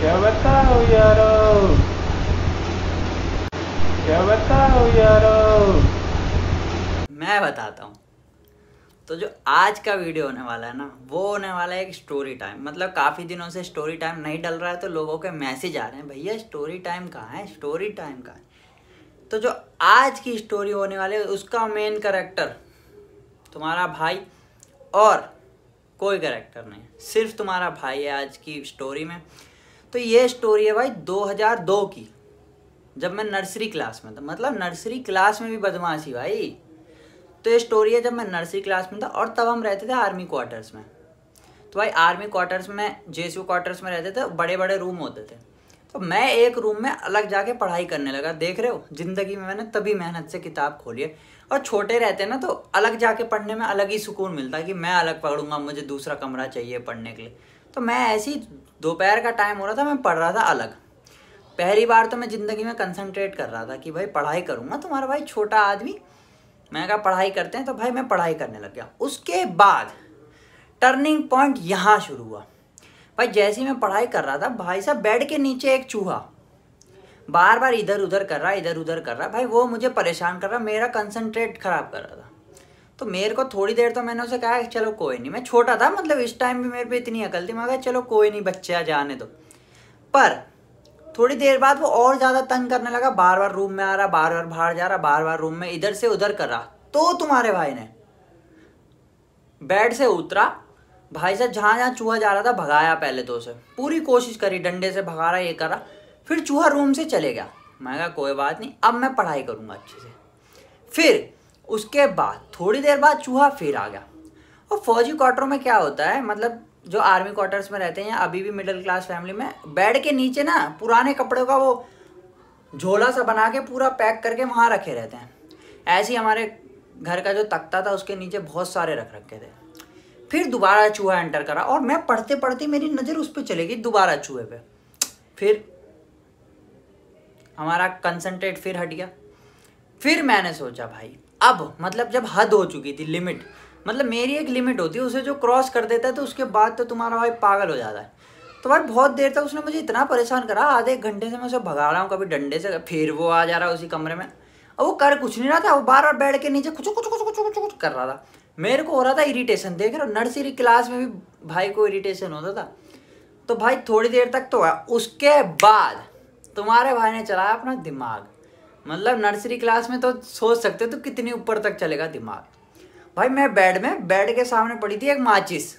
क्या बताओ यारो क्या बताओ यारो मैं बताता हूँ तो जो आज का वीडियो होने वाला है ना वो होने वाला है एक स्टोरी टाइम मतलब काफ़ी दिनों से स्टोरी टाइम नहीं डल रहा है तो लोगों के मैसेज आ रहे हैं भैया स्टोरी टाइम कहाँ है स्टोरी टाइम कहाँ है तो जो आज की स्टोरी होने वाली है उसका मेन करेक्टर तुम्हारा भाई और कोई करेक्टर नहीं सिर्फ तुम्हारा भाई है आज की स्टोरी में तो ये स्टोरी है भाई 2002 की जब मैं नर्सरी क्लास में था मतलब नर्सरी क्लास में भी बदमाशी भाई तो ये स्टोरी है जब मैं नर्सरी क्लास में था और तब हम रहते थे आर्मी क्वार्टर्स में तो भाई आर्मी क्वार्टर्स में जे क्वार्टर्स में रहते थे बड़े बड़े रूम होते थे तो मैं एक रूम में अलग जाके पढ़ाई करने लगा देख रहे हो ज़िंदगी में मैंने तभी मेहनत से किताब खोली है और छोटे रहते ना तो अलग जाके पढ़ने में अलग ही सुकून मिलता है कि मैं अलग पढ़ूंगा मुझे दूसरा कमरा चाहिए पढ़ने के लिए तो मैं ऐसी दोपहर का टाइम हो रहा था मैं पढ़ रहा था अलग पहली बार तो मैं ज़िंदगी में कंसंट्रेट कर रहा था कि भाई पढ़ाई करूँगा तुम्हारा भाई छोटा आदमी मैं कहा पढ़ाई करते हैं तो भाई मैं पढ़ाई करने लग गया उसके बाद टर्निंग पॉइंट यहाँ शुरू हुआ भाई जैसे ही मैं पढ़ाई कर रहा था भाई साहब बेड के नीचे एक चूहा बार बार इधर उधर कर रहा इधर उधर कर रहा भाई वो मुझे परेशान कर रहा मेरा कंसंट्रेट खराब कर रहा था तो मेरे को थोड़ी देर तो मैंने उसे कहा चलो कोई नहीं मैं छोटा था मतलब इस टाइम भी मेरे पे इतनी अकल थी कहा चलो कोई नहीं बच्चे जाने दो पर थोड़ी देर बाद वो और ज़्यादा तंग करने लगा बार बार रूम में आ रहा बार बार बाहर जा रहा बार बार रूम में इधर से उधर कर रहा तो तुम्हारे भाई ने बेड से उतरा भाई साहब जहाँ जहाँ चूहा जा रहा था भगाया पहले तो उसे पूरी कोशिश करी डंडे से भगा रहा ये रहा फिर चूहा रूम से चले गया मैं कहा कोई बात नहीं अब मैं पढ़ाई करूँगा अच्छे से फिर उसके बाद थोड़ी देर बाद चूहा फिर आ गया और फौजी क्वार्टरों में क्या होता है मतलब जो आर्मी क्वार्टर्स में रहते हैं अभी भी मिडिल क्लास फैमिली में बेड के नीचे ना पुराने कपड़ों का वो झोला सा बना के पूरा पैक करके वहाँ रखे रहते हैं ऐसे ही हमारे घर का जो तख्ता था उसके नीचे बहुत सारे रख रखे थे फिर दोबारा चूहा एंटर करा और मैं पढ़ते पढ़ते मेरी नज़र उस पर चलेगी दोबारा चूहे पे फिर हमारा कंसनट्रेट फिर हट गया फिर मैंने सोचा भाई अब मतलब जब हद हो चुकी थी लिमिट मतलब मेरी एक लिमिट होती है उसे जो क्रॉस कर देता है तो उसके बाद तो तुम्हारा भाई पागल हो जाता है तो भाई बहुत देर तक उसने मुझे इतना परेशान करा आधे एक घंटे से मैं उसे भगा रहा हूँ कभी डंडे से फिर वो आ जा रहा है उसी कमरे में अब वो कर कुछ नहीं रहा था वो बार बार बैठ के नीचे कुछ कुछ कुछ कुछ कुछ कुछ कर रहा था मेरे को हो रहा था इरीटेशन देख रहे नर्सरी क्लास में भी भाई को इरीटेशन होता था तो भाई थोड़ी देर तक तो हुआ उसके बाद तुम्हारे भाई ने चलाया अपना दिमाग मतलब नर्सरी क्लास में तो सोच सकते हो तो कितनी ऊपर तक चलेगा दिमाग भाई मैं बेड में बेड के सामने पड़ी थी एक माचिस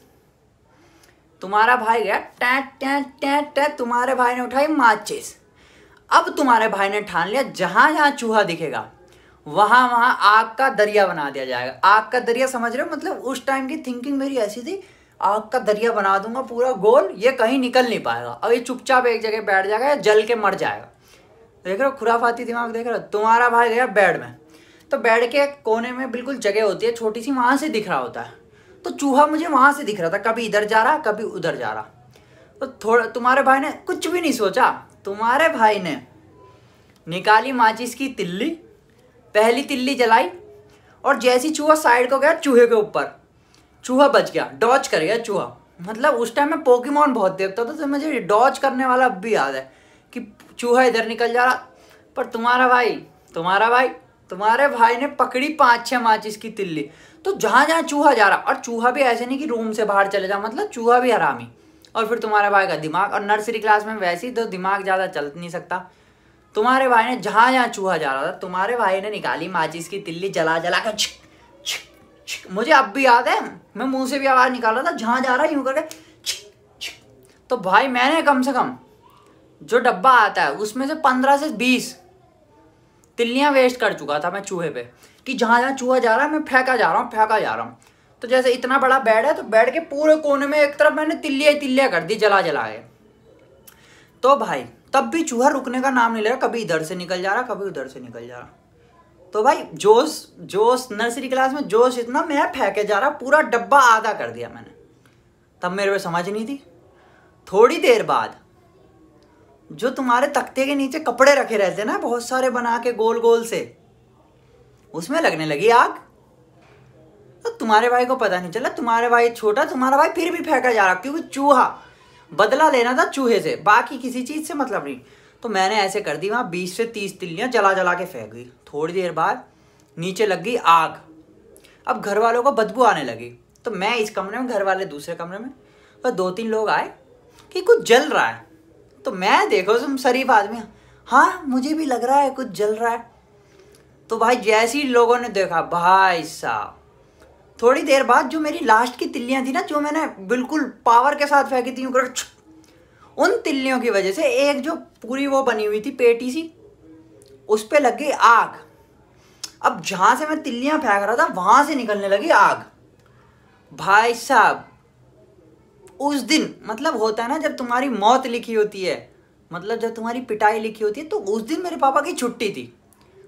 तुम्हारा भाई गया टै टै टै टै तुम्हारे भाई ने उठाई माचिस अब तुम्हारे भाई ने ठान लिया जहां जहाँ चूहा दिखेगा वहां वहां आग का दरिया बना दिया जाएगा आग का दरिया समझ रहे हो मतलब उस टाइम की थिंकिंग मेरी ऐसी थी आग का दरिया बना दूंगा पूरा गोल ये कहीं निकल नहीं पाएगा और ये चुपचाप एक जगह बैठ जाएगा या जल के मर जाएगा देख रहे हो खुराफाती दिमाग देख रहे हो तुम्हारा भाई गया बेड में तो बेड के कोने में बिल्कुल जगह होती है छोटी सी वहाँ से दिख रहा होता है तो चूहा मुझे वहाँ से दिख रहा था कभी इधर जा रहा कभी उधर जा रहा तो थोड़ा तुम्हारे भाई ने कुछ भी नहीं सोचा तुम्हारे भाई ने निकाली माचिस की तिल्ली पहली तिल्ली जलाई और जैसी चूहा साइड को गया चूहे के ऊपर चूहा बच गया डॉच कर गया चूहा मतलब उस टाइम मैं पोकीमोन बहुत देखता था तो मुझे डॉच करने वाला अब भी याद है कि चूहा इधर निकल जा रहा पर तुम्हारा भाई तुम्हारा भाई तुम्हारे भाई ने पकड़ी पाँच छः माचिस की तिल्ली तो जहाँ जहाँ चूहा जा रहा और चूहा भी ऐसे नहीं कि रूम से बाहर चले जा मतलब चूहा भी हरामी और फिर तुम्हारे भाई का दिमाग और नर्सरी क्लास में वैसे ही तो दिमाग ज़्यादा चल नहीं सकता तुम्हारे भाई ने जहाँ जहाँ चूहा जा रहा था तुम्हारे भाई ने निकाली माचिस की तिल्ली जला जला कर छिक छिक छिक मुझे अब भी याद है मैं मुंह से भी आवाज़ निकाल रहा था जहाँ जा रहा यूँ करके तो भाई मैंने कम से कम जो डब्बा आता है उसमें से पंद्रह से बीस तिल्लियाँ वेस्ट कर चुका था मैं चूहे पे कि जहाँ जहाँ चूहा जा रहा है मैं फेंका जा रहा हूँ फेंका जा रहा हूँ तो जैसे इतना बड़ा बेड है तो बेड के पूरे कोने में एक तरफ मैंने तिल्लिया तिल्लिया कर दी जला जला के तो भाई तब भी चूहा रुकने का नाम नहीं ले रहा कभी इधर से निकल जा रहा कभी उधर से निकल जा रहा तो भाई जोश जोश नर्सरी क्लास में जोश इतना मैं फेंके जा रहा पूरा डब्बा आधा कर दिया मैंने तब मेरे को समझ नहीं थी थोड़ी देर बाद जो तुम्हारे तख्ते के नीचे कपड़े रखे रहते ना बहुत सारे बना के गोल गोल से उसमें लगने लगी आग तो तुम्हारे भाई को पता नहीं चला तुम्हारे भाई छोटा तुम्हारा भाई फिर भी फेंका जा रहा क्योंकि चूहा बदला लेना था चूहे से बाकी किसी चीज़ से मतलब नहीं तो मैंने ऐसे कर दी वहाँ बीस से तीस तिल्लियाँ जला जला के फेंक गई थोड़ी देर बाद नीचे लग गई आग अब घर वालों को बदबू आने लगी तो मैं इस कमरे में घर वाले दूसरे कमरे में तो दो तीन लोग आए कि कुछ जल रहा है तो मैं देखो तुम शरीफ आदमी हाँ मुझे भी लग रहा है कुछ जल रहा है तो भाई जैसे ही लोगों ने देखा भाई साहब थोड़ी देर बाद जो मेरी लास्ट की तिल्लियां थी ना जो मैंने बिल्कुल पावर के साथ फेंकी थी उन तिल्लियों की वजह से एक जो पूरी वो बनी हुई थी पेटी सी उस पर लग गई आग अब जहां से मैं तिल्लियां फेंक रहा था वहां से निकलने लगी आग भाई साहब उस दिन मतलब होता है ना जब तुम्हारी मौत लिखी होती है मतलब जब तुम्हारी पिटाई लिखी होती है तो उस दिन मेरे पापा की छुट्टी थी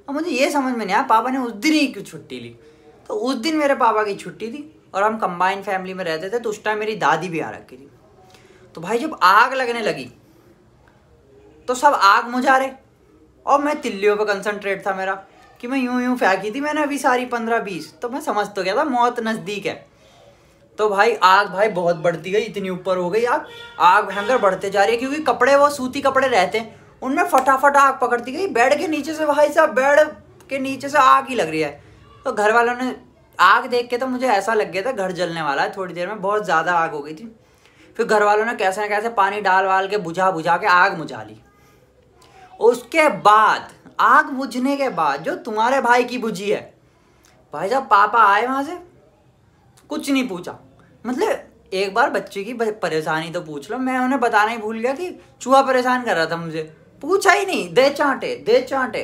और मुझे ये समझ में नहीं आया पापा ने उस दिन ही क्यों छुट्टी ली तो उस दिन मेरे पापा की छुट्टी थी और हम कंबाइन फैमिली में रहते थे तो उस टाइम मेरी दादी भी आ रखी थी तो भाई जब आग लगने लगी तो सब आग मुझारे और मैं तिल्लियों पर कंसनट्रेट था मेरा कि मैं यूं यूं फेंकी थी मैंने अभी सारी पंद्रह बीस तो मैं समझ तो गया था मौत नज़दीक है तो भाई आग भाई बहुत बढ़ती गई इतनी ऊपर हो गई आग आग भयंकर बढ़ते जा रही है क्योंकि कपड़े वो सूती कपड़े रहते हैं उनमें फटाफट आग पकड़ती गई बेड के नीचे से भाई साहब बेड के नीचे से आग ही लग रही है तो घर वालों ने आग देख के तो मुझे ऐसा लग गया था घर जलने वाला है थोड़ी देर में बहुत ज़्यादा आग हो गई थी फिर घर वालों ने कैसे ना कैसे पानी डाल वाल के बुझा बुझा के आग बुझा ली उसके बाद आग बुझने के बाद जो तुम्हारे भाई की बुझी है भाई साहब पापा आए वहाँ से कुछ नहीं पूछा मतलब एक बार बच्चे की परेशानी तो पूछ लो मैं उन्हें बताना ही भूल गया कि चूहा परेशान कर रहा था मुझे पूछा ही नहीं दे चांटे दे चांटे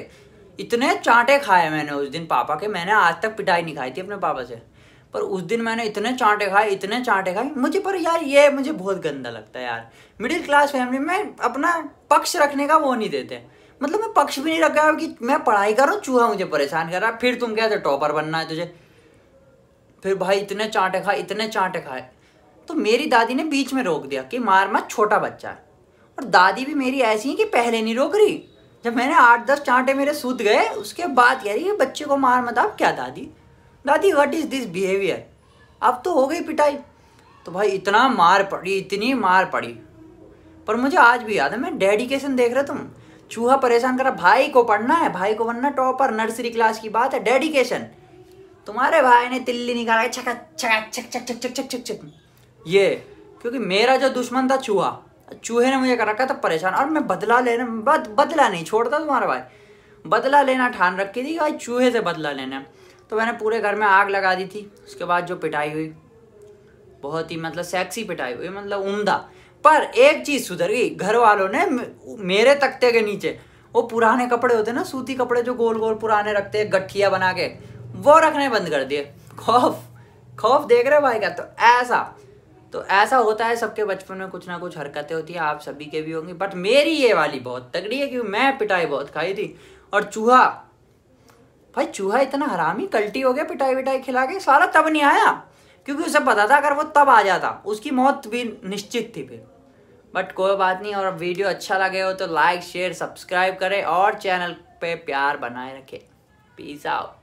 इतने चांटे खाए मैंने उस दिन पापा के मैंने आज तक पिटाई नहीं खाई थी अपने पापा से पर उस दिन मैंने इतने चांटे खाए इतने चांटे खाए मुझे पर यार ये मुझे बहुत गंदा लगता है यार मिडिल क्लास फैमिली में अपना पक्ष रखने का वो नहीं देते मतलब मैं पक्ष भी नहीं रखा कि मैं पढ़ाई कर रहा हूँ चूहा मुझे परेशान कर रहा फिर तुम कहते टॉपर बनना है तुझे फिर भाई इतने चांटे खाए इतने चांटे खाए तो मेरी दादी ने बीच में रोक दिया कि मार मत छोटा बच्चा है और दादी भी मेरी ऐसी है कि पहले नहीं रोक रही जब मैंने आठ दस चांटे मेरे सूद गए उसके बाद कह रही है बच्चे को मार मत आप क्या दादी दादी व्हाट इज़ दिस बिहेवियर अब तो हो गई पिटाई तो भाई इतना मार पड़ी इतनी मार पड़ी पर मुझे आज भी याद है मैं डेडिकेशन देख रहे तुम चूहा परेशान करा भाई को पढ़ना है भाई को बनना टॉपर नर्सरी क्लास की बात है डेडिकेशन तुम्हारे भाई ने तिल्ली निकाला चक चक छक चक चक चक चक चक चक ये क्योंकि मेरा जो दुश्मन था चूहा चूहे ने मुझे कर रखा था परेशान और मैं बदला लेना बद, बदला नहीं छोड़ता तुम्हारा भाई बदला लेना ठान रखी थी भाई चूहे से बदला लेना तो मैंने पूरे घर में आग लगा दी थी उसके बाद जो पिटाई हुई बहुत ही मतलब सेक्सी पिटाई हुई मतलब उमदा पर एक चीज़ सुधर गई घर वालों ने मेरे तख्ते के नीचे वो पुराने कपड़े होते ना सूती कपड़े जो गोल गोल पुराने रखते हैं गठिया बना के वो रखने बंद कर दिए खौफ खौफ देख रहे भाई का तो ऐसा तो ऐसा होता है सबके बचपन में कुछ ना कुछ हरकतें होती है आप सभी के भी होंगी बट मेरी ये वाली बहुत तगड़ी है क्योंकि मैं पिटाई बहुत खाई थी और चूहा भाई चूहा इतना हरामी कल्टी हो गया पिटाई विटाई खिला के सारा तब नहीं आया क्योंकि उसे पता था अगर वो तब आ जाता उसकी मौत भी निश्चित थी फिर बट कोई बात नहीं और वीडियो अच्छा लगे हो तो लाइक शेयर सब्सक्राइब करें और चैनल पे प्यार बनाए रखें पीस आउट